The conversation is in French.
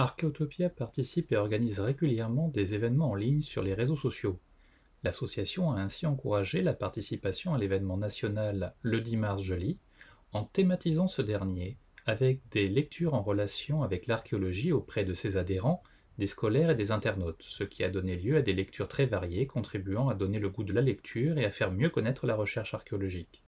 Archéotopia participe et organise régulièrement des événements en ligne sur les réseaux sociaux. L'association a ainsi encouragé la participation à l'événement national le 10 mars Joli, en thématisant ce dernier avec des lectures en relation avec l'archéologie auprès de ses adhérents, des scolaires et des internautes, ce qui a donné lieu à des lectures très variées contribuant à donner le goût de la lecture et à faire mieux connaître la recherche archéologique.